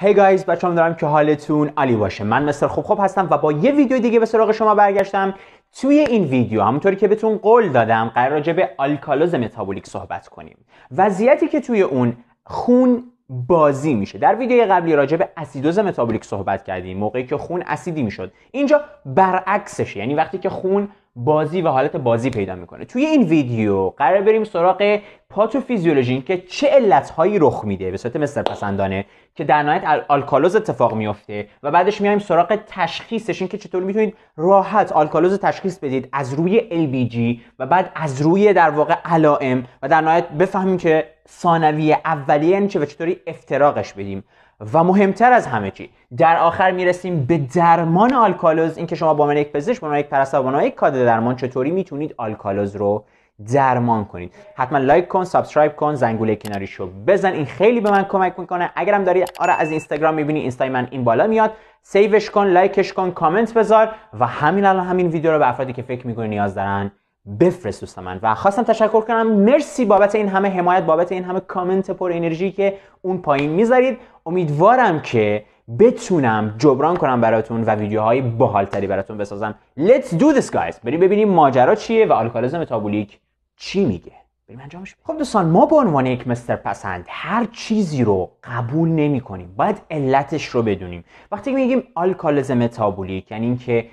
هی hey گایز هم دارم که حالتون عالی باشه من مثل خوب خوب هستم و با یه ویدیو دیگه به سراغ شما برگشتم توی این ویدیو همونطوری که بهتون قول دادم قرار راجع به آلکالوز متابولیک صحبت کنیم وضعیتی که توی اون خون بازی میشه در ویدیو قبلی راجع به اسیدوز متابولیک صحبت کردیم موقعی که خون اسیدی میشد اینجا برعکسشه یعنی وقتی که خون بازی و حالت بازی پیدا میکنه توی این ویدیو قرار بریم سراغ پاتوفیزیولوژی که چه علتهایی رخ میده به صورت مثل پسندانه که در نهایت آلکالوز اتفاق میفته و بعدش میایم سراغ تشخیصش این که چطور میتونید راحت آلکالوز تشخیص بدید از روی LBG و بعد از روی در واقع علائم و در نهایت بفهمیم که ثانویه اولیه یعنی چه و چطوری افتراقش بدیم و مهمتر از همه چی در آخر میرسیم به درمان آلکالوز اینکه شما با من یک پزشک با من یک پرستار با من یک کادر درمان چطوری میتونید آلکالوز رو درمان کنید حتما لایک کن سابسکرایب کن زنگوله کناریشو بزن این خیلی به من کمک میکنه اگرم دارید آره از اینستاگرام میبینی اینستای من این بالا میاد سیوش کن لایکش کن کامنت بذار و همین الان همین ویدیو رو به افرادی که فکر میکنی نیاز دارن بفرست دوست من و خواستم تشکر کنم مرسی بابت این همه حمایت بابت این همه کامنت پر انرژی که اون پایین میذارید امیدوارم که بتونم جبران کنم براتون و ویدیوهای تری براتون بسازم Let's do this guys بریم ببینیم ماجرا چیه و آلکالیزم متابولیک چی میگه بریم انجامش خب دوستان ما به عنوان یک مستر پسند هر چیزی رو قبول نمی کنیم باید علتش رو بدونیم وقتی میگیم آلکالیزم متابولیک یعنی اینکه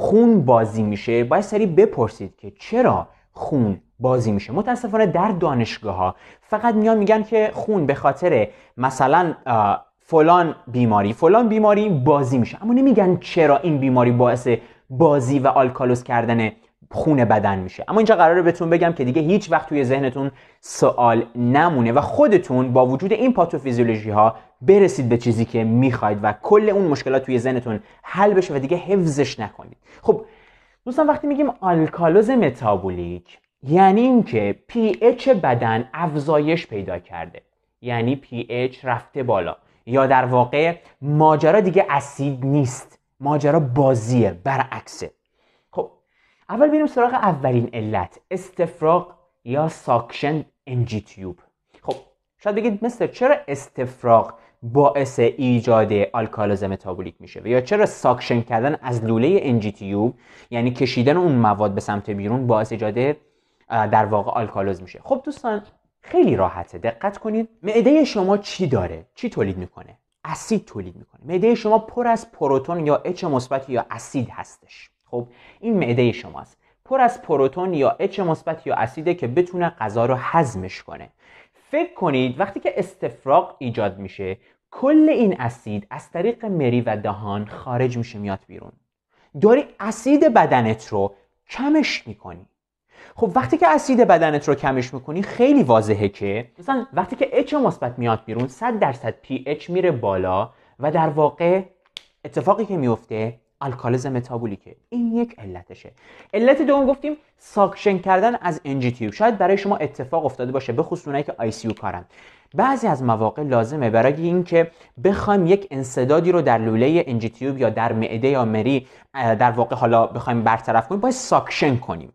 خون بازی میشه باید سری بپرسید که چرا خون بازی میشه متاسفانه در دانشگاه ها فقط میان میگن که خون به خاطر مثلا فلان بیماری فلان بیماری بازی میشه اما نمیگن چرا این بیماری باعث بازی و آلکالوس کردن خون بدن میشه اما اینجا قراره بهتون بگم که دیگه هیچ وقت توی ذهنتون سوال نمونه و خودتون با وجود این پاتوفیزیولوژی ها برسید به چیزی که میخواید و کل اون مشکلات توی ذهنتون حل بشه و دیگه حفظش نکنید خب دوستان وقتی میگیم آلکالوز متابولیک یعنی اینکه اچ بدن افزایش پیدا کرده یعنی پی اچ رفته بالا یا در واقع ماجرا دیگه اسید نیست ماجرا بازیه برعکسه خب اول بریم سراغ اولین علت استفراغ یا ساکشن انجی تیوب خب شاید بگید مثل چرا استفراغ باعث ایجاد آلکالوز متابولیک میشه و یا چرا ساکشن کردن از لوله تیوب یعنی کشیدن اون مواد به سمت بیرون باعث ایجاد در واقع آلکالوز میشه خب دوستان خیلی راحته دقت کنید معده شما چی داره چی تولید میکنه اسید تولید میکنه معده شما پر از پروتون یا اچ مثبت یا اسید هستش خب این معده شماست پر از پروتون یا اچ مثبت یا اسیده که بتونه غذا رو هضمش کنه فکر کنید وقتی که استفراغ ایجاد میشه کل این اسید از طریق مری و دهان خارج میشه میاد بیرون داری اسید بدنت رو کمش میکنی خب وقتی که اسید بدنت رو کمش میکنی خیلی واضحه که مثلا وقتی که H مثبت میاد بیرون 100 درصد اچ میره بالا و در واقع اتفاقی که میفته الکالیز متابولیکه این یک علتشه علت دوم گفتیم ساکشن کردن از انجیتیو شاید برای شما اتفاق افتاده باشه به خصوص که آی سی کارن بعضی از مواقع لازمه برای اینکه بخوایم یک انصدادی رو در لوله انجیتیوب یا در معده یا مری در واقع حالا بخوایم برطرف کنیم باید ساکشن کنیم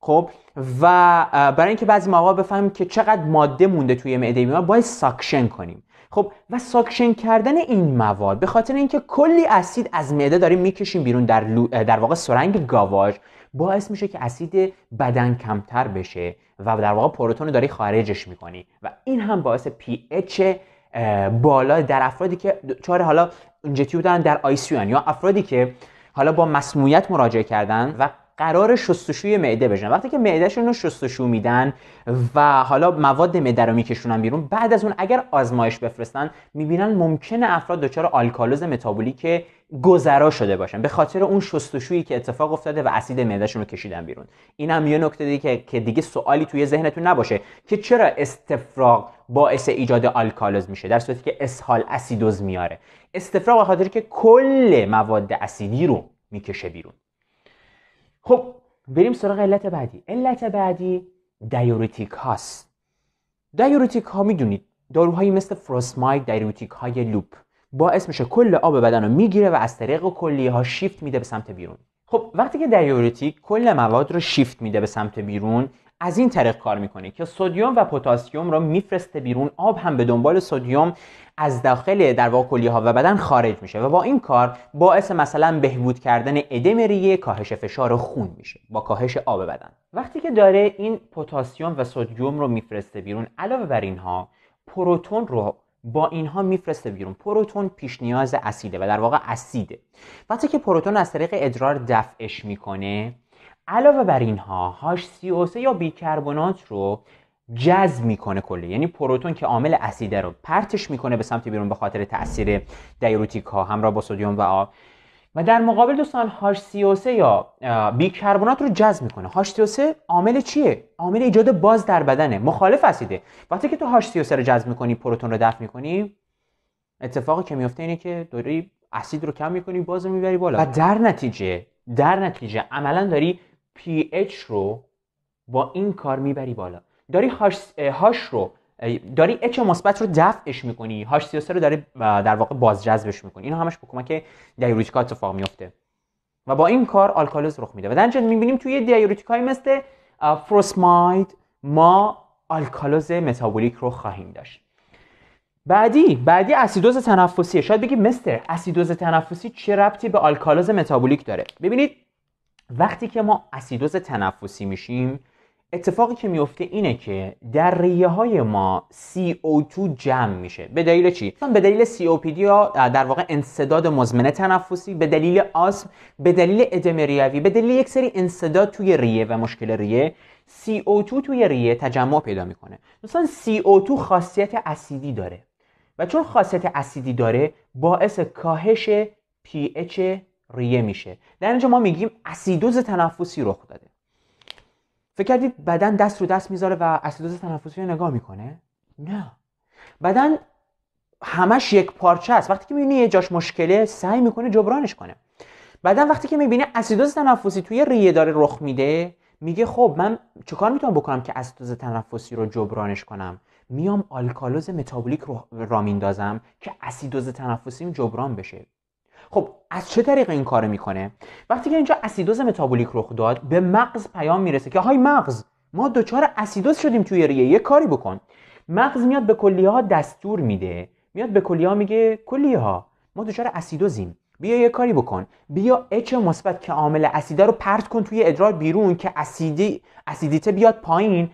خب و برای اینکه بعضی مواقع بفهمیم که چقدر ماده مونده توی معده ما باید ساکشن کنیم خب و ساکشن کردن این مواد به خاطر اینکه کلی اسید از معده داریم میکشیم بیرون در, در واقع سرنگ گاواژ باعث میشه که اسید بدن کمتر بشه و در واقع پروتون رو داری خارجش میکنی و این هم باعث پی اچ بالا در افرادی که چهار حالا اینجتیو دارن در آی یا افرادی که حالا با مسمومیت مراجعه کردن و قرار شستشوی معده بشن وقتی که معدهشون رو شستشو میدن و حالا مواد معده رو میکشونن بیرون بعد از اون اگر آزمایش بفرستن میبینن ممکنه افراد دچار آلکالوز متابولیک گذرا شده باشن به خاطر اون شستشویی که اتفاق افتاده و اسید معدهشون رو کشیدن بیرون این هم یه نکته دیگه که دیگه سوالی توی ذهنتون نباشه که چرا استفراغ باعث ایجاد آلکالوز میشه در صورتی که اسهال اسیدوز میاره استفراغ به خاطر که کل مواد اسیدی رو میکشه بیرون خب بریم سراغ علت بعدی علت بعدی دیورتیک هاست دیورتیک ها میدونید داروهایی مثل فروسماید دیورتیک های لوپ باعث میشه کل آب بدن رو میگیره و از طریق کلیه ها شیفت میده به سمت بیرون خب وقتی که دیورتیک کل مواد رو شیفت میده به سمت بیرون از این طریق کار میکنه که سودیوم و پتاسیم رو میفرسته بیرون آب هم به دنبال سودیوم از داخل در واقع کلیه ها و بدن خارج میشه و با این کار باعث مثلا بهبود کردن ادم ریه کاهش فشار خون میشه با کاهش آب بدن وقتی که داره این پتاسیم و سدیم رو میفرسته بیرون علاوه بر اینها پروتون رو با اینها میفرسته بیرون پروتون پیش نیاز اسیده و در واقع اسیده وقتی که پروتون از طریق ادرار دفعش میکنه علاوه بر اینها هاش سی او سه یا بیکربنات رو جذب میکنه کلی یعنی پروتون که عامل اسیده رو پرتش میکنه به سمت بیرون به خاطر تاثیر دیروتیک ها همراه با سدیم و آب و در مقابل دوستان او سه یا بیکربنات رو جذب میکنه او سه عامل چیه عامل ایجاد باز در بدنه مخالف اسیده وقتی که تو او سه رو جذب میکنی پروتون رو دفع میکنی اتفاقی که میفته اینه که داری اسید رو کم میکنی باز میبری بالا و در نتیجه در نتیجه عملا داری اچ رو با این کار میبری بالا داری هاش, هاش رو داری اچ مثبت رو دفعش میکنی هاش 33 رو داری در واقع بازجذبش میکنی اینا همش به کمک دیوریتیکا اتفاق میفته و با این کار آلکالوز رخ میده و در میبینیم توی دیوریتیکای مثل فروسماید ما آلکالوز متابولیک رو خواهیم داشت بعدی بعدی اسیدوز تنفسیه شاید بگی مستر اسیدوز تنفسی چه ربطی به آلکالوز متابولیک داره ببینید وقتی که ما اسیدوز تنفسی میشیم اتفاقی که میفته اینه که در ریه های ما CO2 جمع میشه به دلیل چی به دلیل COPD یا در واقع انصداد مزمن تنفسی به دلیل آسم به دلیل ادم ریوی به دلیل یک سری انصداد توی ریه و مشکل ریه CO2 توی ریه تجمع پیدا میکنه دوستان CO2 خاصیت اسیدی داره و چون خاصیت اسیدی داره باعث کاهش pH ریه میشه در اینجا ما میگیم اسیدوز تنفسی رخ داده فکر کردید بدن دست رو دست میذاره و اسیدوز تنفسی رو نگاه میکنه نه بدن همش یک پارچه است وقتی که میبینی یه جاش مشکله سعی میکنه جبرانش کنه بعدا وقتی که میبینه اسیدوز تنفسی توی ریه داره رخ میده میگه خب من چکار میتونم بکنم که اسیدوز تنفسی رو جبرانش کنم میام آلکالوز متابولیک رو را میندازم که اسیدوز تنفسیم جبران بشه خب از چه طریق این کارو میکنه وقتی که اینجا اسیدوز متابولیک رخ داد به مغز پیام میرسه که های مغز ما دچار اسیدوز شدیم توی ریه یه کاری بکن مغز میاد به کلیه ها دستور میده میاد به کلیه ها میگه کلیه ها ما دچار اسیدوزیم بیا یه کاری بکن بیا اچ مثبت که عامل اسیده رو پرت کن توی ادرار بیرون که اسیدی اسیدیته بیاد پایین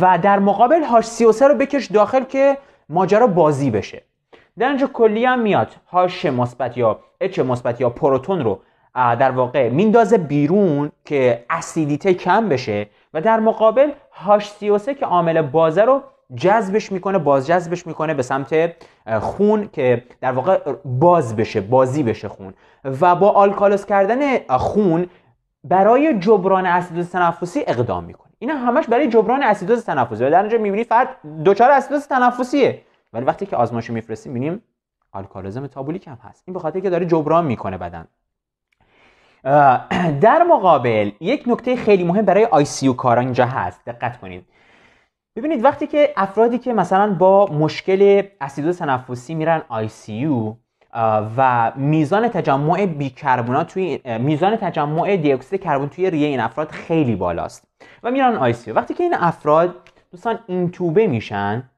و در مقابل هاش رو بکش داخل که ماجرا بازی بشه در اینجا کلی هم میاد هاش مثبت یا اچ مثبت یا پروتون رو در واقع میندازه بیرون که اسیدیته کم بشه و در مقابل هاش سه که عامل بازه رو جذبش میکنه باز جذبش میکنه به سمت خون که در واقع باز بشه بازی بشه خون و با آلکالوس کردن خون برای جبران اسیدوز تنفسی اقدام میکنه اینا همش برای جبران اسیدوز تنفسی و در اینجا میبینی فرد دوچار اسیدوز تنفسیه ولی وقتی که آزمایشو میفرستیم میبینیم آلکالیزم تابولیک هم هست این به خاطر که داره جبران میکنه بدن در مقابل یک نکته خیلی مهم برای آی سی کارا اینجا هست دقت کنید ببینید وقتی که افرادی که مثلا با مشکل اسیدوز تنفسی میرن آی سی و میزان تجمع بیکربونات توی میزان تجمع دی اکسید کربن توی ریه این افراد خیلی بالاست و میرن آی سی وقتی که این افراد دوستان این توبه میشن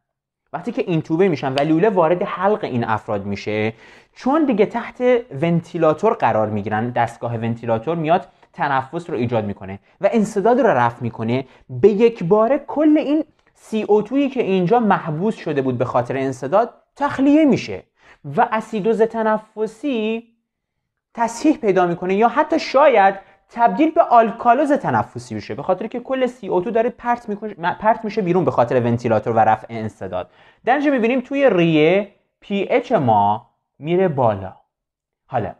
وقتی که این توبه میشن و لوله وارد حلق این افراد میشه چون دیگه تحت ونتیلاتور قرار میگیرن دستگاه ونتیلاتور میاد تنفس رو ایجاد میکنه و انصداد رو رفع میکنه به یک باره کل این CO2 که اینجا محبوس شده بود به خاطر انصداد تخلیه میشه و اسیدوز تنفسی تصحیح پیدا میکنه یا حتی شاید تبدیل به آلکالوز تنفسی میشه به خاطر که کل CO2 داره پرت, پرت میشه بیرون به خاطر ونتیلاتور و رفع انسداد در نتیجه میبینیم توی ریه اچ ما میره بالا حالا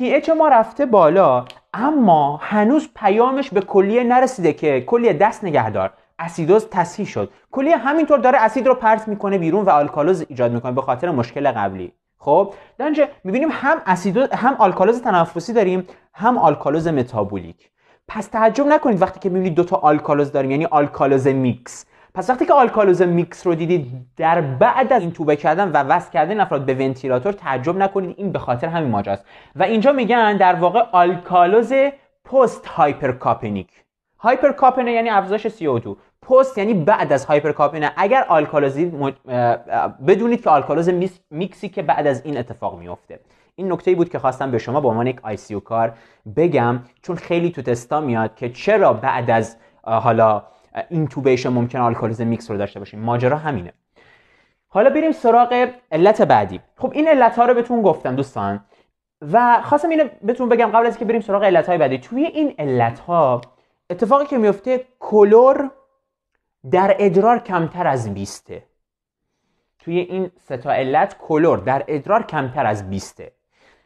اچ ما رفته بالا اما هنوز پیامش به کلیه نرسیده که کلیه دست نگهدار اسیدوز تصحیح شد کلیه همینطور داره اسید رو پرت میکنه بیرون و آلکالوز ایجاد میکنه به خاطر مشکل قبلی خب در اینجا میبینیم هم اسیدو هم آلکالوز تنفسی داریم هم آلکالوز متابولیک پس تعجب نکنید وقتی که میبینید دو تا آلکالوز داریم یعنی آلکالوز میکس پس وقتی که آلکالوز میکس رو دیدید در بعد از این توبه کردن و وصل کردن افراد به ونتیلاتور تعجب نکنید این به خاطر همین است و اینجا میگن در واقع آلکالوز پست هایپرکاپنیک هایپرکاپنه یعنی افزایش CO2 پست یعنی بعد از هایپر اگر آلکالوزی بدونید که آلکالوز میکسی که بعد از این اتفاق میفته این نکته بود که خواستم به شما به عنوان یک آی سی کار بگم چون خیلی تو تستا میاد که چرا بعد از حالا این اینتوبیشن ممکن آلکالوز میکس رو داشته باشیم ماجرا همینه حالا بریم سراغ علت بعدی خب این علت ها رو بهتون گفتم دوستان و خواستم اینو بهتون بگم قبل از که بریم سراغ علت های بعدی توی این علت ها اتفاقی که میفته کلور در ادرار کمتر از 20 توی این تا علت کلور در ادرار کمتر از 20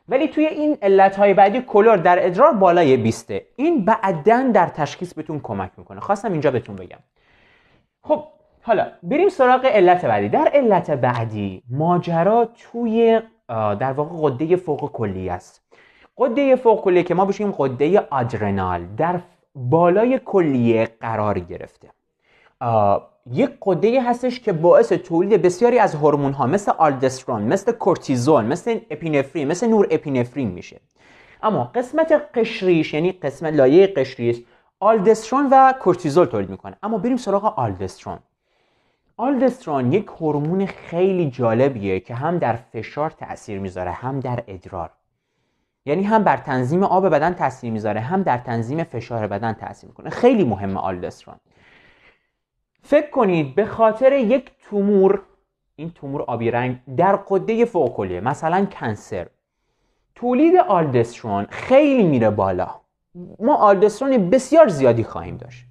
ولی توی این علت های بعدی کلور در ادرار بالای 20 این بعدا در تشخیص بهتون کمک میکنه خواستم اینجا بهتون بگم خب حالا بریم سراغ علت بعدی در علت بعدی ماجرا توی در واقع قده فوق کلی است قده فوق کلیه که ما بشیم قده آدرنال در بالای کلیه قرار گرفته یک قده هستش که باعث تولید بسیاری از هورمون ها مثل آلدسترون مثل کورتیزون، مثل اپینفرین مثل نور اپینفرین میشه اما قسمت قشریش یعنی قسمت لایه قشریش آلدسترون و کورتیزول تولید میکنه اما بریم سراغ آلدسترون آلدسترون یک هورمون خیلی جالبیه که هم در فشار تاثیر میذاره هم در ادرار یعنی هم بر تنظیم آب بدن تاثیر میذاره هم در تنظیم فشار بدن تاثیر میکنه خیلی مهمه آلدسترون فکر کنید به خاطر یک تومور این تومور آبی رنگ در قده فوقلیه مثلا کنسر تولید آلدسترون خیلی میره بالا ما آلدسترون بسیار زیادی خواهیم داشت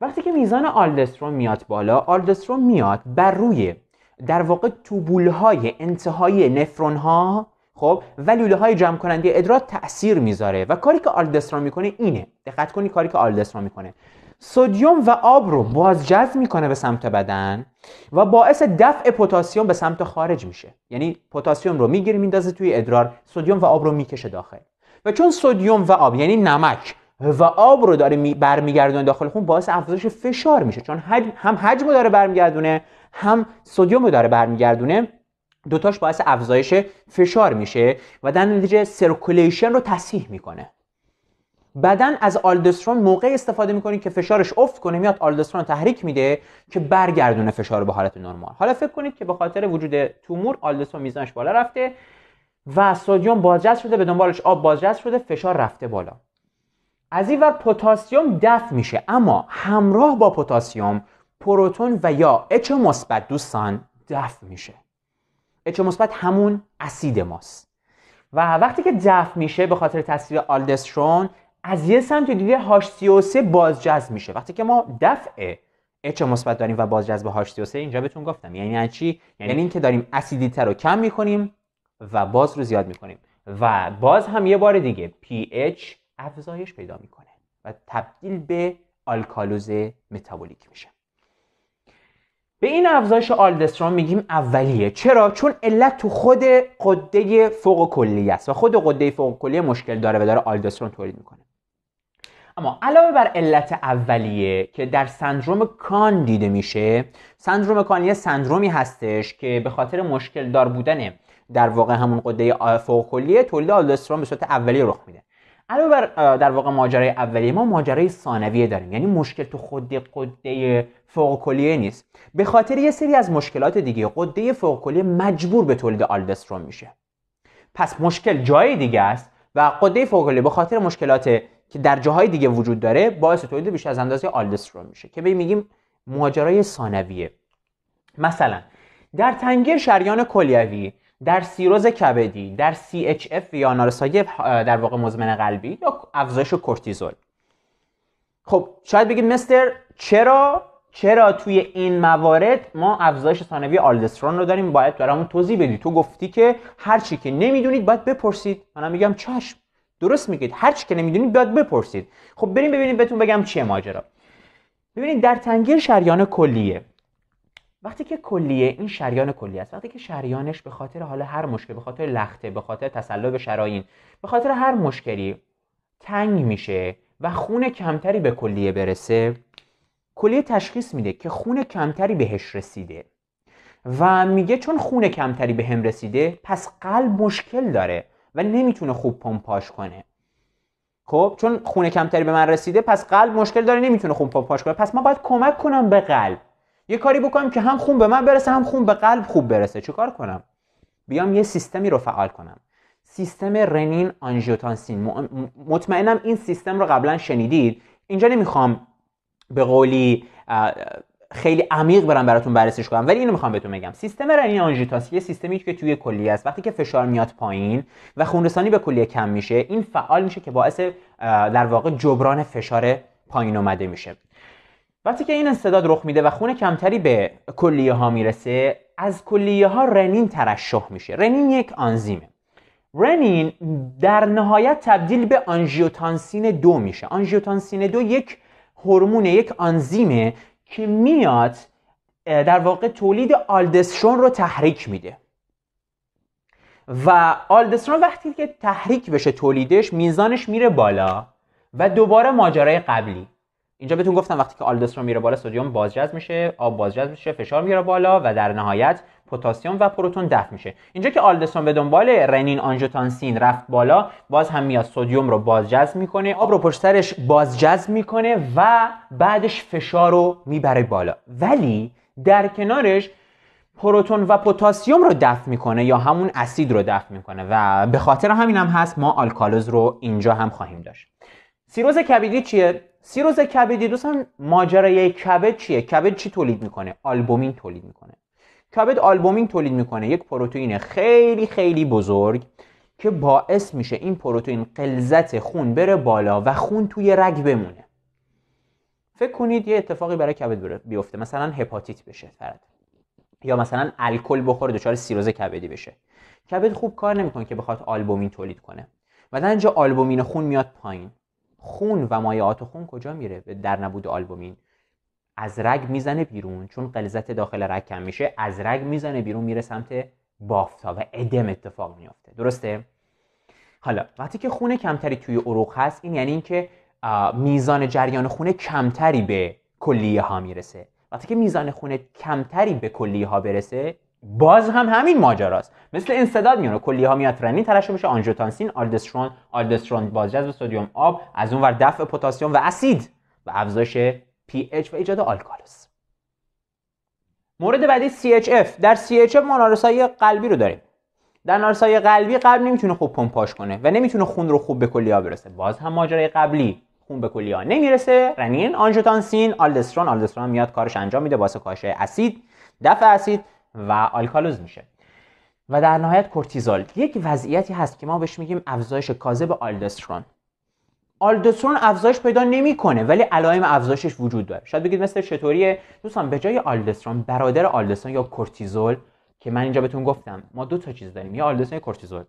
وقتی که میزان آلدسترون میاد بالا آلدسترون میاد بر روی در واقع توبول های انتهای نفرون ها خب و لوله های جمع کننده ادرار تاثیر میذاره و کاری که آلدسترون میکنه اینه دقت کنید کاری که آلدسترون میکنه سدیم و آب رو باز جذب میکنه به سمت بدن و باعث دفع پتاسیم به سمت خارج میشه یعنی پتاسیم رو میگیره میندازه توی ادرار سودیوم و آب رو میکشه داخل و چون سودیوم و آب یعنی نمک و آب رو داره برمیگردونه داخل خون باعث افزایش فشار میشه چون هم حجم رو داره برمیگردونه هم سودیوم رو داره برمیگردونه دوتاش باعث افزایش فشار میشه و در نتیجه سرکولیشن رو تصحیح میکنه بدن از آلدسترون موقع استفاده میکنه که فشارش افت کنه میاد آلدسترون تحریک میده که برگردونه فشار به حالت نرمال حالا فکر کنید که به خاطر وجود تومور آلدسترون میزانش بالا رفته و سدیم بازجذب شده به دنبالش آب بازجذب شده فشار رفته بالا از این ور پتاسیم دفع میشه اما همراه با پتاسیم پروتون و یا اچ مثبت دوستان دفع میشه اچ مثبت همون اسید ماست و وقتی که دفع میشه به خاطر تاثیر آلدسترون از یه سمت دیده هاش سه بازجذب میشه وقتی که ما دفع اچ مثبت داریم و بازجذب هاش سه اینجا بهتون گفتم یعنی چی یعنی, یعنی اینکه داریم اسیدیته رو کم میکنیم و باز رو زیاد میکنیم و باز هم یه بار دیگه pH افزایش پیدا میکنه و تبدیل به آلکالوز متابولیک میشه به این افزایش آلدسترون میگیم اولیه چرا چون علت تو خود قده فوق کلیه است و خود قده فوق کلیه مشکل داره و داره آلدسترون تولید میکنه اما علاوه بر علت اولیه که در سندروم کان دیده میشه سندروم کان یه سندرومی هستش که به خاطر مشکل دار بودن در واقع همون قده فوق کلیه تولید آلدسترون به صورت اولیه رخ میده علاوه بر در واقع ماجرای اولیه ما ماجرای ثانویه داریم یعنی مشکل تو خود قده فوق کلیه نیست به خاطر یه سری از مشکلات دیگه قده فوق کلیه مجبور به تولید آلدسترون میشه پس مشکل جای دیگه است و قده فوق کلیه به خاطر مشکلات که در جاهای دیگه وجود داره باعث تولید بیش از اندازه آلدسترون میشه که به میگیم ماجرای ثانویه مثلا در تنگی شریان کلیوی در سیروز کبدی در CHF یا نارسایی در واقع مزمن قلبی یا افزایش کورتیزول خب شاید بگید مستر چرا چرا توی این موارد ما افزایش ثانوی آلدسترون رو داریم باید برامون توضیح بدی تو گفتی که هر چی که نمیدونید باید بپرسید منم میگم چشم درست میگید هر چی که نمیدونید بیاد بپرسید خب بریم ببینیم بهتون بگم چیه ماجرا ببینید در تنگیر شریان کلیه وقتی که کلیه این شریان کلیه است وقتی که شریانش به خاطر حالا هر مشکل به خاطر لخته به خاطر تسلل به شراین به خاطر هر مشکلی تنگ میشه و خون کمتری به کلیه برسه کلیه تشخیص میده که خون کمتری بهش رسیده و میگه چون خون کمتری به هم رسیده پس قلب مشکل داره و نمیتونه خوب پمپاش کنه خب چون خونه کمتری به من رسیده پس قلب مشکل داره نمیتونه خون پمپاش کنه پس ما باید کمک کنم به قلب یه کاری بکنم که هم خون به من برسه هم خون به قلب خوب برسه چه کار کنم بیام یه سیستمی رو فعال کنم سیستم رنین آنژیوتانسین مطمئنم این سیستم رو قبلا شنیدید اینجا نمیخوام به قولی خیلی عمیق برم براتون بررسیش کنم ولی اینو میخوام بهتون بگم سیستم رنین آنژیوتاسی یه سیستمی که توی کلیه است وقتی که فشار میاد پایین و خونرسانی به کلیه کم میشه این فعال میشه که باعث در واقع جبران فشار پایین اومده میشه وقتی که این انسداد رخ میده و خون کمتری به کلیه ها میرسه از کلیه ها رنین ترشح میشه رنین یک آنزیمه رنین در نهایت تبدیل به آنژیوتانسین دو میشه آنژیوتانسین دو یک هورمون یک آنزیمه که میاد در واقع تولید آلدسترون رو تحریک میده و آلدسترون وقتی که تحریک بشه تولیدش میزانش میره بالا و دوباره ماجرای قبلی اینجا بهتون گفتم وقتی که آلدسترون میره بالا سدیم بازجذب میشه آب بازجذب میشه فشار میره بالا و در نهایت پتاسیم و پروتون دفع میشه اینجا که آلدسون به دنبال رنین آنژوتانسین رفت بالا باز هم میاد سدیم رو بازجذب میکنه آب رو پشت سرش بازجذب میکنه و بعدش فشار رو میبره بالا ولی در کنارش پروتون و پتاسیم رو دفع میکنه یا همون اسید رو دفع میکنه و به خاطر همین هم هست ما آلکالوز رو اینجا هم خواهیم داشت سیروز کبدی چیه سیروز کبدی دوستان ماجرای کبد چیه کبد چی تولید میکنه آلبومین تولید میکنه کبد آلبومین تولید میکنه یک پروتئین خیلی خیلی بزرگ که باعث میشه این پروتئین قلزت خون بره بالا و خون توی رگ بمونه فکر کنید یه اتفاقی برای کبد بیفته مثلا هپاتیت بشه فرد یا مثلا الکل بخوره دچار سیروز کبدی بشه کبد خوب کار نمیکنه که بخواد آلبومین تولید کنه و در اینجا آلبومین خون میاد پایین خون و مایعات خون کجا میره در نبود آلبومین از رگ میزنه بیرون چون غلظت داخل رگ کم میشه از رگ میزنه بیرون میره سمت بافتا و ادم اتفاق میافته درسته حالا وقتی که خون کمتری توی عروق هست این یعنی اینکه میزان جریان خون کمتری به کلیه ها میرسه وقتی که میزان خون کمتری به کلیه ها برسه باز هم همین ماجراست مثل انسداد میونه کلیه ها میاد رنین ترشح میشه آنژوتانسین آلدسترون آلدسترون بازجذب سدیم آب از اون ور دفع پتاسیم و اسید و افزایش pH و ایجاد آلکالوز مورد بعدی CHF در CHF ما نارسایی قلبی رو داریم در نارسایی قلبی قلب نمیتونه خوب پمپاش کنه و نمیتونه خون رو خوب به کلیا برسه باز هم ماجرای قبلی خون به کلیا نمیرسه رنین آنژوتانسین آلدسترون آلدسترون میاد کارش انجام میده واسه کاهش اسید دفع اسید و آلکالوز میشه و در نهایت کورتیزول یک وضعیتی هست که ما بهش میگیم افزایش کاذب آلدسترون آلدوسترون افزایش پیدا نمیکنه ولی علائم افزایشش وجود داره شاید بگید مثل چطوریه دوستان به جای آلدسترون برادر آلدوسترون یا کورتیزول که من اینجا بهتون گفتم ما دو تا چیز داریم یا آلدوسترون یا کورتیزول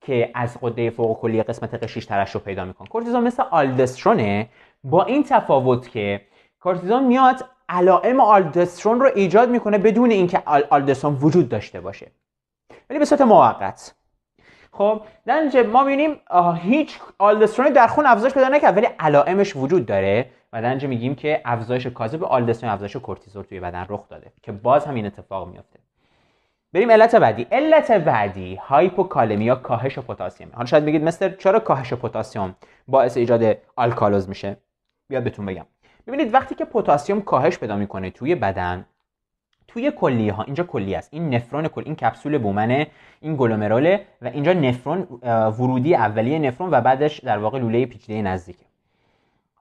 که از قده فوق کلیه قسمت قشیش ترش رو پیدا میکنه کورتیزول مثل آلدسترونه با این تفاوت که کورتیزول میاد علائم آلدسترون رو ایجاد میکنه بدون اینکه آلدوسترون وجود داشته باشه ولی به صورت موقت خب در اینجا ما میبینیم هیچ آلدسترونی در خون افزایش پیدا نکرد ولی علائمش وجود داره و در اینجا میگیم که افزایش کاذب آلدسترون افزایش کورتیزول توی بدن رخ داده که باز هم این اتفاق میفته بریم علت بعدی علت بعدی یا کاهش پتاسیم حالا شاید بگید مستر چرا کاهش پتاسیم باعث ایجاد آلکالوز میشه بیاد بهتون بگم ببینید وقتی که پتاسیم کاهش پیدا میکنه توی بدن توی کلیه ها اینجا کلیه است این نفرون کل این کپسول بومنه این گلومروله و اینجا نفرون ورودی اولیه نفرون و بعدش در واقع لوله پیچیده نزدیکه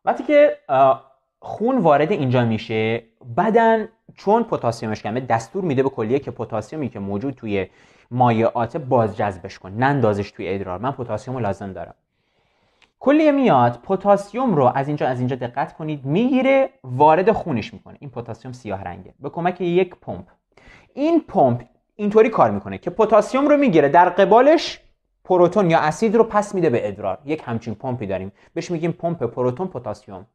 وقتی که خون وارد اینجا میشه بدن چون پتاسیمش کمه دستور میده به کلیه که پتاسیمی که موجود توی مایعات باز جذبش کن نندازش توی ادرار من پتاسیم لازم دارم کلیه میاد پتاسیم رو از اینجا از اینجا دقت کنید میگیره وارد خونش میکنه این پتاسیم سیاه رنگه به کمک یک پمپ این پمپ اینطوری کار میکنه که پتاسیم رو میگیره در قبالش پروتون یا اسید رو پس میده به ادرار یک همچین پمپی داریم بهش میگیم پمپ پروتون پتاسیم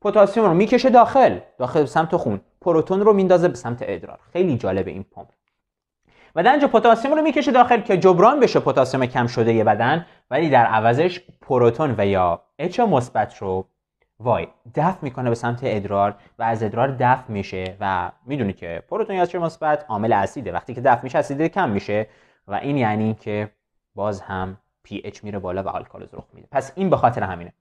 پتاسیم رو میکشه داخل داخل سمت خون پروتون رو میندازه به سمت ادرار خیلی جالب این پمپ و اینجا پتاسیم رو میکشه داخل که جبران بشه پتاسیم کم شده یه بدن ولی در عوضش پروتون و یا اچ مثبت رو وای دفع میکنه به سمت ادرار و از ادرار دفع میشه و میدونی که پروتون یا اچ مثبت عامل اسیده وقتی که دفع میشه اسیده کم میشه و این یعنی که باز هم پی اچ میره بالا و آلکالوز رخ میده پس این به خاطر همینه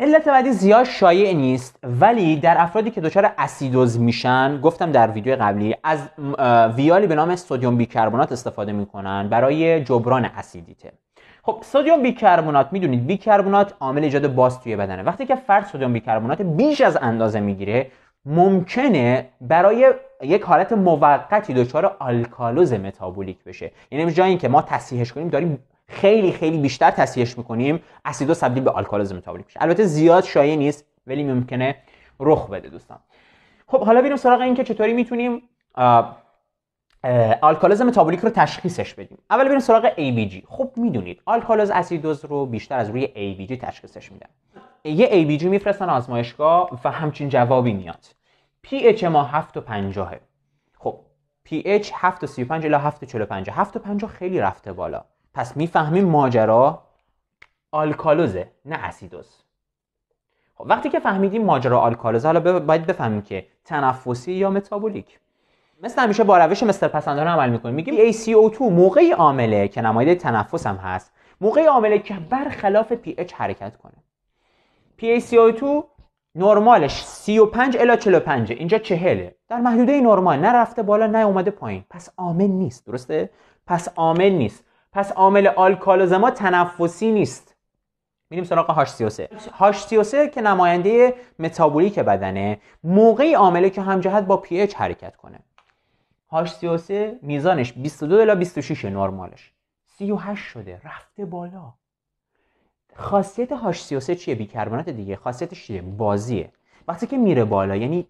علت بعدی زیاد شایع نیست ولی در افرادی که دچار اسیدوز میشن گفتم در ویدیو قبلی از ویالی به نام سدیم بیکربنات استفاده میکنن برای جبران اسیدیته خب سدیم بیکربنات میدونید بیکربنات عامل ایجاد باز توی بدنه وقتی که فرد سدیم بیکربنات بیش از اندازه میگیره ممکنه برای یک حالت موقتی دچار آلکالوز متابولیک بشه یعنی جای اینکه ما تصحیحش کنیم داریم خیلی خیلی بیشتر تصحیحش میکنیم اسیدو تبدیل به آلکالوز متابولیک بشه البته زیاد شایع نیست ولی ممکنه رخ بده دوستان خب حالا بریم سراغ اینکه چطوری میتونیم آلکالز متابولیک رو تشخیصش بدیم اول بریم سراغ ABG خب میدونید آلکالز اسیدوز رو بیشتر از روی ABG تشخیصش میدن یه ABG میفرستن آزمایشگاه و همچین جوابی میاد pH ما 7 و 50 خب pH 7 و 35 الی 7 و 45 7 و 50 خیلی رفته بالا پس میفهمیم ماجرا آلکالوزه نه اسیدوز خب وقتی که فهمیدیم ماجرا آلکالوزه حالا باید بفهمیم که تنفسی یا متابولیک مثل همیشه با روش مستر پسندانه عمل میکنیم میگیم ACO2 موقعی عامله که نماینده تنفس هم هست موقعی عامله که برخلاف pH حرکت کنه PaCO2 نرمالش 35 الی 45 اینجا 40 در محدوده نرمال نرفته بالا نه اومده پایین پس عامل نیست درسته پس عامل نیست پس عامل آلکالوزما تنفسی نیست میریم سراغ H33 H33 که نماینده متابولیک بدنه موقعی عامله که همجهت با pH حرکت کنه H33 میزانش 22 الا 26 نرمالش 38 شده رفته بالا خاصیت H33 چیه بیکربنات دیگه خاصیتش چیه بازیه وقتی که میره بالا یعنی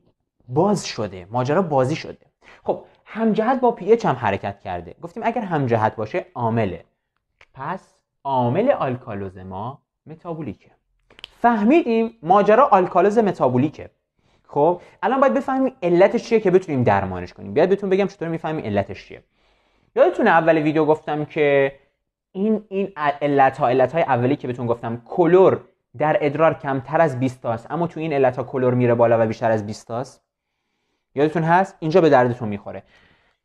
باز شده ماجرا بازی شده خب همجهت با اچ هم حرکت کرده گفتیم اگر همجهت باشه عامله پس عامل آلکالوز ما متابولیکه فهمیدیم ماجرا آلکالوز متابولیکه خب الان باید بفهمیم علتش چیه که بتونیم درمانش کنیم بیاد بهتون بگم چطور میفهمیم علتش چیه یادتون اول ویدیو گفتم که این این علت ها علت های اولی که بهتون گفتم کلور در ادرار کمتر از 20 تاست اما تو این علت ها کلور میره بالا و بیشتر از 20 تاست یادتون هست اینجا به دردتون میخوره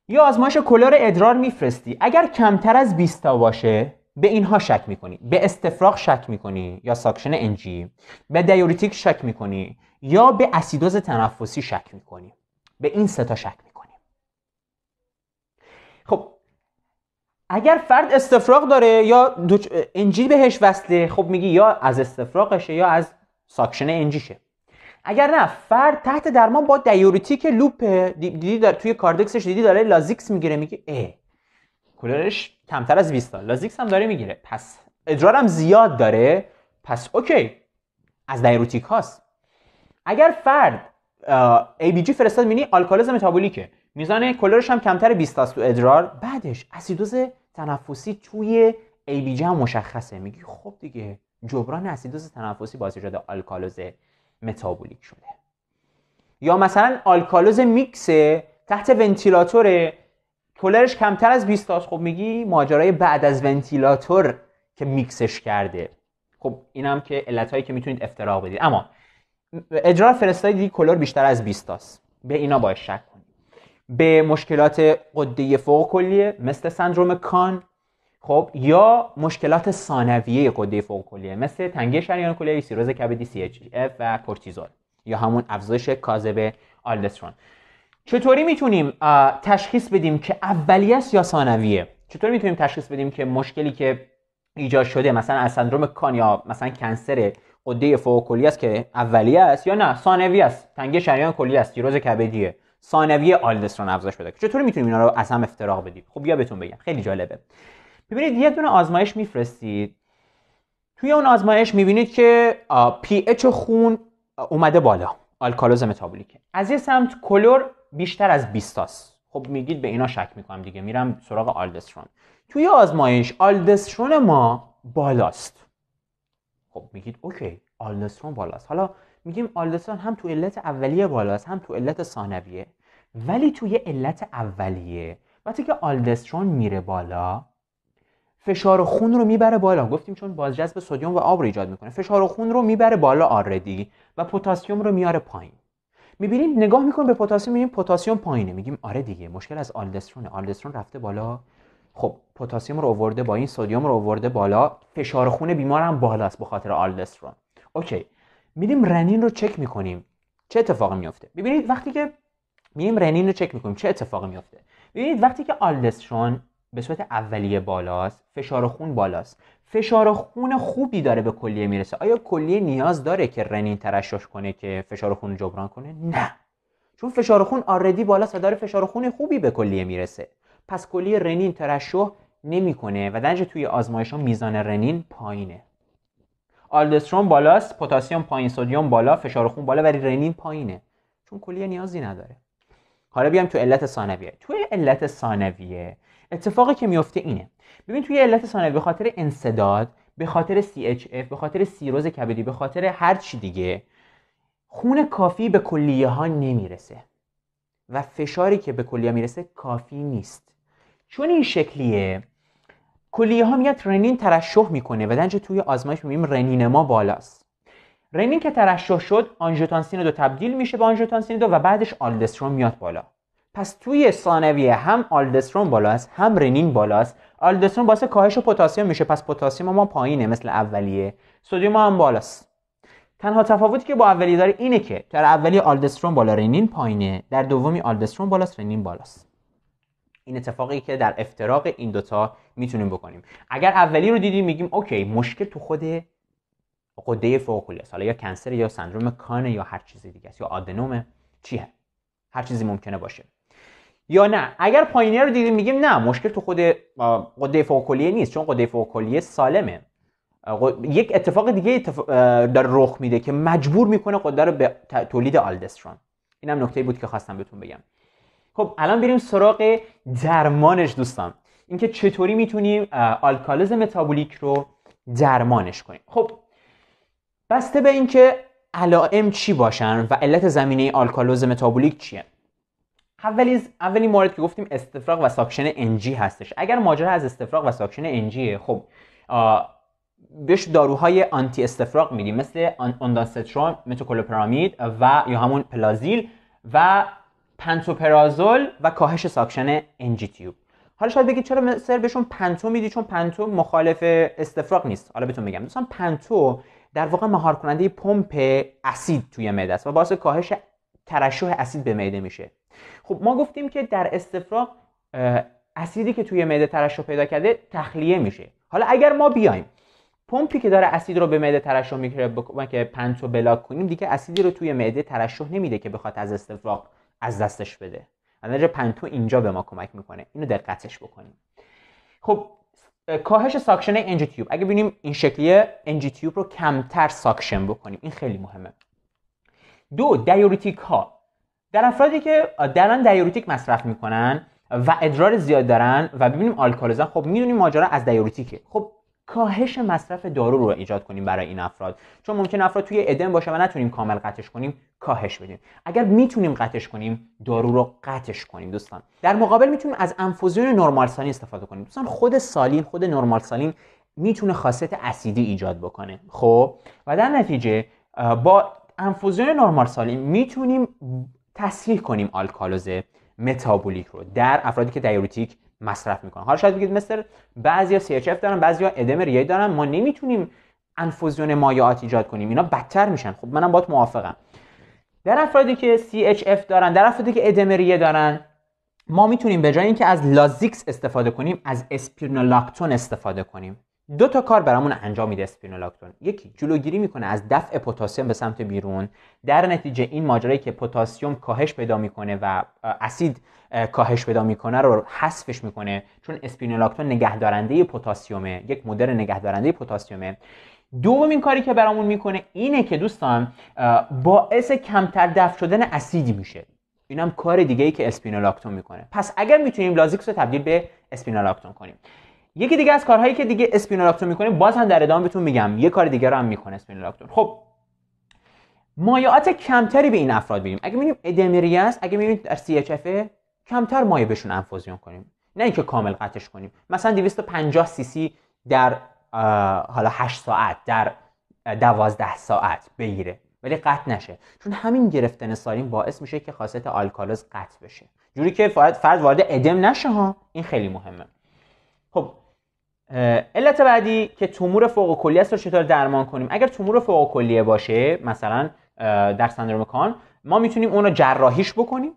یا آزمایش کلور ادرار میفرستی اگر کمتر از 20 تا باشه به اینها شک میکنی به استفراغ شک میکنی یا ساکشن انجی به دیوریتیک شک میکنی یا به اسیدوز تنفسی شک میکنیم به این ستا شک میکنیم خب اگر فرد استفراغ داره یا انجی بهش وصله خب میگی یا از استفراغشه یا از ساکشن انجیشه اگر نه فرد تحت درمان با دیوریتیک لوپ دیدی در توی کاردکسش دیدی داره لازیکس میگیره میگه ای. کولرش کمتر از 20 تا لازیکس هم داره میگیره پس ادرارم زیاد داره پس اوکی از دیوریتیک هاست اگر فرد ABG فرستاد میبینی آلکالوز متابولیکه میزان کلرش هم کمتر 20 تا تو ادرار بعدش اسیدوز تنفسی توی جی هم مشخصه میگی خب دیگه جبران اسیدوز تنفسی با شده آلکالوز متابولیک شده یا مثلا آلکالوز میکس تحت ونتیلاتور کلرش کمتر از 20 تا خب میگی ماجرای بعد از ونتیلاتور که میکسش کرده خب اینم که علتهایی که میتونید افتراق بدید اما اجرا فرستادی دی کلور بیشتر از 20 تاست به اینا باید شک کنی به مشکلات قده فوق کلیه مثل سندروم کان خب یا مشکلات ثانویه قده فوق کلیه مثل تنگی شریان کلیه سیروز کبدی سی اچ اف و کورتیزول یا همون افزایش کاذب آلدسترون چطوری میتونیم تشخیص بدیم که اولیه است یا ثانویه چطور میتونیم تشخیص بدیم که مشکلی که ایجاد شده مثلا از سندروم کان یا مثلا کنسر قده فوق کلی است که اولیه است یا نه ثانوی است تنگی شریان کلی است جیروز کبدیه ثانوی آلدسترون افزایش بده چطور میتونیم اینا رو از هم افتراق بدیم خب بیا بهتون بگم خیلی جالبه ببینید یه دونه آزمایش میفرستید توی اون آزمایش میبینید که پی اچ خون اومده بالا آلکالوز متابولیک از یه سمت کلور بیشتر از 20 است خب میگید به اینا شک میکنم دیگه میرم سراغ آلدسترون توی آزمایش آلدسترون ما بالاست خب میگید اوکی آلدسترون بالاست حالا میگیم آلدسترون هم تو علت اولیه بالاست هم تو علت ثانویه ولی توی علت اولیه وقتی که آلدسترون میره بالا فشار خون رو میبره بالا گفتیم چون بازجذب سدیم و آب رو ایجاد میکنه فشار خون رو میبره بالا آردی و پتاسیم رو میاره پایین میبینیم نگاه میکنیم به پتاسیم میبینیم پتاسیم پایینه میگیم آره دیگه مشکل از آلدسترون آلدسترون رفته بالا خب پتاسیم رو آورده با این سدیم رو آورده بالا فشار خون بیمار هم بالاست به خاطر آلدسترون اوکی میریم رنین رو چک میکنیم چه اتفاقی میفته ببینید وقتی که میریم رنین رو چک میکنیم چه اتفاقی میفته ببینید وقتی که آلدسترون به صورت اولیه بالاست فشار خون بالاست فشار خون خوبی داره به کلیه میرسه آیا کلیه نیاز داره که رنین ترشح کنه که فشار خون جبران کنه نه چون فشار خون آردی بالاست داره فشار خون خوبی به کلیه میرسه پس کلی رنین ترشح نمیکنه و در توی آزمایش ها میزان رنین پایینه آلدسترون بالاست پتاسیم پایین سدیم بالا فشار خون بالا ولی رنین پایینه چون کلیه نیازی نداره حالا بیام تو علت ثانویه توی علت ثانویه اتفاقی که میفته اینه ببین توی علت ثانویه به خاطر انسداد به خاطر CHF به خاطر سیروز کبدی به خاطر هر چی دیگه خون کافی به کلیه ها نمیرسه و فشاری که به کلیه میرسه کافی نیست چون این شکلیه کلیه ها میاد رنین ترشح میکنه و دنجه توی آزمایش میبینیم رنین ما بالاست رنین که ترشح شد آنژوتانسین دو تبدیل میشه به آنژوتانسین دو و بعدش آلدسترون میاد بالا پس توی ثانویه هم آلدسترون بالاست هم رنین بالاست آلدسترون باعث کاهش پتاسیم میشه پس پتاسیم ما پایینه مثل اولیه سدیم هم بالاست تنها تفاوتی که با اولیه داره اینه که در اولی آلدسترون بالا رنین پایینه در دومی آلدسترون بالاست رنین بالاست این اتفاقی که در افتراق این دوتا میتونیم بکنیم اگر اولی رو دیدیم میگیم اوکی مشکل تو خود قده فوق حالا یا کنسر یا سندروم کانه یا هر چیز دیگه است یا آدنومه چیه هر چیزی ممکنه باشه یا نه اگر پایینه رو دیدیم میگیم نه مشکل تو خود قده فوق نیست چون قده فوق سالمه یک اتفاق دیگه در رخ میده که مجبور میکنه قده رو به تولید آلدسترون اینم نکته بود که خواستم بهتون بگم خب الان بریم سراغ درمانش دوستان اینکه چطوری میتونیم آلکالز متابولیک رو درمانش کنیم خب بسته به اینکه علائم چی باشن و علت زمینه آلکالوز متابولیک چیه اولی اولی مورد که گفتیم استفراغ و ساکشن انجی هستش اگر ماجرا از استفراغ و ساکشن انجیه خب بهش داروهای آنتی استفراغ میدیم مثل اونداسترون متوکلوپرامید و یا همون پلازیل و پنتوپرازول و کاهش ساکشن انجی تیوب حالا شاید بگید چرا سر بهشون پنتو میدی چون پنتو مخالف استفراغ نیست حالا بهتون میگم دوستان پنتو در واقع مهار کننده پمپ اسید توی معده است و باعث کاهش ترشح اسید به معده میشه خب ما گفتیم که در استفراغ اسیدی که توی معده ترشح پیدا کرده تخلیه میشه حالا اگر ما بیایم پمپی که داره اسید رو به معده ترشح میکنه که پنتو بلاک کنیم دیگه اسیدی رو توی معده ترشح نمیده که بخواد از استفراغ از دستش بده اندرج پنتو اینجا به ما کمک میکنه اینو دقتش بکنیم خب کاهش ساکشن انجی تیوب اگه ببینیم این شکلیه انجی تیوب رو کمتر ساکشن بکنیم این خیلی مهمه دو دیوریتیک ها در افرادی که دارن دیوریتیک مصرف میکنن و ادرار زیاد دارن و ببینیم آلکالیزم خب میدونیم ماجرا از دیوریتیکه خب کاهش مصرف دارو رو ایجاد کنیم برای این افراد چون ممکن افراد توی ادم باشه و نتونیم کامل قطعش کنیم کاهش بدیم اگر میتونیم قطعش کنیم دارو رو قطعش کنیم دوستان در مقابل میتونیم از انفوزیون نرمال سالین استفاده کنیم دوستان خود سالین خود نرمال سالین میتونه خاصیت اسیدی ایجاد بکنه خب و در نتیجه با انفوزیون نرمال سالین میتونیم تصحیح کنیم آلکالوز متابولیک رو در افرادی که دیوریتیک مصرف میکنن حالا شاید بگید مثل بعضیا سی اچ اف دارن بعضیا ادم ریه دارن ما نمیتونیم انفوزیون مایعات ایجاد کنیم اینا بدتر میشن خب منم باهات موافقم در افرادی که CHF دارن در افرادی که ادم ریه دارن ما میتونیم به جای اینکه از لازیکس استفاده کنیم از اسپیرنولاکتون استفاده کنیم دو تا کار برامون انجام میده اسپینولاکتون یکی جلوگیری میکنه از دفع پتاسیم به سمت بیرون در نتیجه این ماجرایی که پتاسیم کاهش پیدا میکنه و اسید کاهش پیدا میکنه رو حذفش میکنه چون اسپینولاکتون نگهدارنده پتاسیمه یک مدل نگهدارنده پتاسیمه دومین کاری که برامون میکنه اینه که دوستان باعث کمتر دفع شدن اسیدی میشه اینم کار دیگه ای که اسپینولاکتون میکنه پس اگر میتونیم لازیکس رو تبدیل به اسپینولاکتون کنیم یکی دیگه از کارهایی که دیگه اسپینولاکتون میکنه باز هم در ادامه بهتون میگم یه کار دیگه رو هم میکنه اسپینولاکتون خب مایعات کمتری به این افراد بدیم اگه میبینیم ادمری است اگه ببینید در سی CHF کمتر مایع بهشون انفوزیون کنیم نه اینکه کامل قطعش کنیم مثلا 250 سی سی در حالا 8 ساعت در 12 ساعت بگیره ولی قطع نشه چون همین گرفتن سالین باعث میشه که خاصیت آلکالوز قطع بشه جوری که فرد وارد ادم نشه ها این خیلی مهمه خب علت بعدی که تومور فوق کلیه است رو چطور درمان کنیم اگر تومور فوق کلیه باشه مثلا در سندروم کان ما میتونیم اون رو جراحیش بکنیم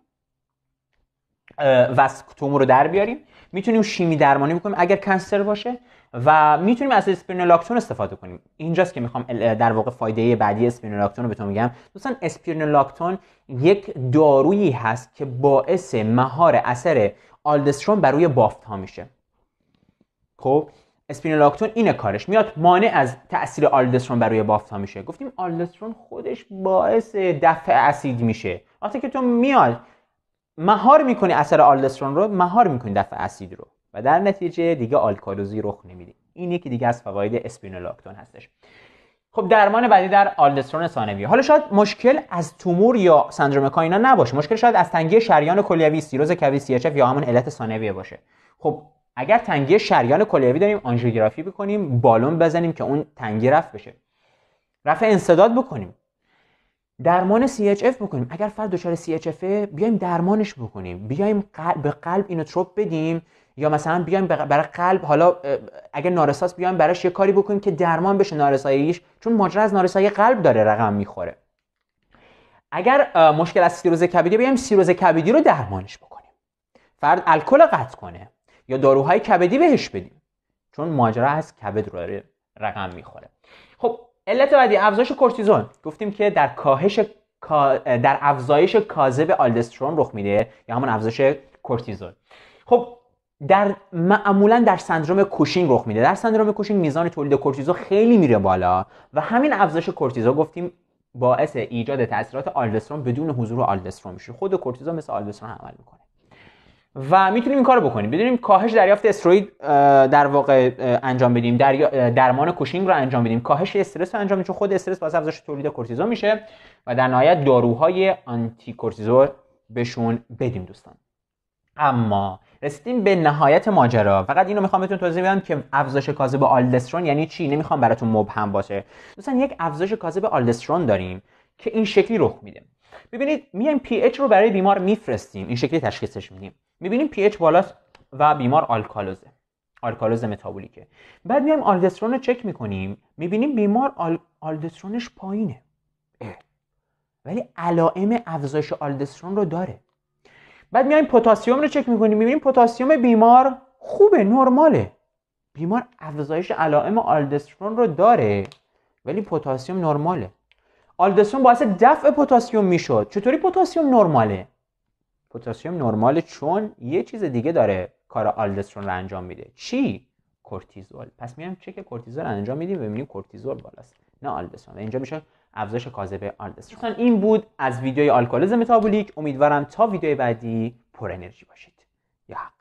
و تومور رو در بیاریم میتونیم شیمی درمانی بکنیم اگر کنسر باشه و میتونیم از اسپیرنولاکتون استفاده کنیم اینجاست که میخوام در واقع فایده بعدی اسپیرنولاکتون رو بهتون میگم دوستان اسپیرنولاکتون یک دارویی هست که باعث مهار اثر آلدسترون بر روی بافت ها میشه خب اسپینولاکتون اینه کارش میاد مانع از تاثیر آلدسترون بر روی ها میشه گفتیم آلدسترون خودش باعث دفع اسید میشه وقتی که تو میاد مهار میکنی اثر آلدسترون رو مهار میکنی دفع اسید رو و در نتیجه دیگه آلکالوزی رخ نمیدی این یکی دیگه از فواید اسپینولاکتون هستش خب درمان بعدی در آلدسترون ثانوی حالا شاید مشکل از تومور یا سندروم کاینا نباشه مشکل شاید از تنگی شریان کلیوی سیروز کوی سی یا همون علت ثانویه باشه خب اگر تنگی شریان کلیوی داریم آنژیوگرافی بکنیم بالون بزنیم که اون تنگی رفع بشه رفع انسداد بکنیم درمان CHF بکنیم اگر فرد دچار CHF بیایم درمانش بکنیم بیایم به قلب اینو تروپ بدیم یا مثلا بیایم برای قلب حالا اگر نارساس بیایم براش یه کاری بکنیم که درمان بشه نارساییش چون ماجرا از نارسایی قلب داره رقم میخوره اگر مشکل از سیروز کبدی بیایم سیروز کبدی رو درمانش بکنیم فرد الکل قطع کنه یا داروهای کبدی بهش بدیم چون ماجرا از کبد رو رقم میخوره خب علت بعدی افزایش کورتیزون گفتیم که در کاهش در افزایش کاذب آلدسترون رخ میده یا همون افزایش کورتیزون خب در معمولا در سندروم کوشینگ رخ میده در سندروم کوشینگ میزان تولید کورتیزون خیلی میره بالا و همین افزایش کورتیزون گفتیم باعث ایجاد تاثیرات آلدسترون بدون حضور آلدسترون میشه خود کورتیزون مثل آلدسترون عمل میکنه و میتونیم این کارو بکنیم بدونیم کاهش دریافت استروید در واقع انجام بدیم درمان کوشینگ رو انجام بدیم کاهش استرس رو انجام بدیم چون خود استرس باعث افزایش تولید کورتیزول میشه و در نهایت داروهای آنتی کورتیزول بهشون بدیم دوستان اما رسیدیم به نهایت ماجرا فقط اینو میخوام بهتون توضیح بدم که افزایش کاذب آلدسترون یعنی چی نمیخوام براتون مبهم باشه دوستان یک افزایش کاذب آلدسترون داریم که این شکلی رخ میده ببینید میایم پی اچ رو برای بیمار میفرستیم این شکلی تشخیصش میدیم میبینیم پی اچ بالاست و بیمار آلکالوزه آلکالوز متابولیکه بعد میایم آلدسترون رو چک میکنیم میبینیم بیمار آل... آلدسترونش پایینه اه. ولی علائم افزایش آلدسترون رو داره بعد میایم پتاسیم رو چک میکنیم میبینیم پتاسیم بیمار خوبه نرماله بیمار افزایش علائم آلدسترون رو داره ولی پتاسیم نرماله آلدسترون باعث دفع پتاسیم میشد چطوری پتاسیم نرماله پتاسیم نرماله چون یه چیز دیگه داره کار آلدسترون رو انجام میده چی کورتیزول پس چه که کورتیزول رو انجام میدیم و میبینیم کورتیزول بالاست نه آلدسترون و اینجا میشه افزایش کاذب آلدسترون این بود از ویدیوی آلکالیزم متابولیک امیدوارم تا ویدیوی بعدی پر انرژی باشید یا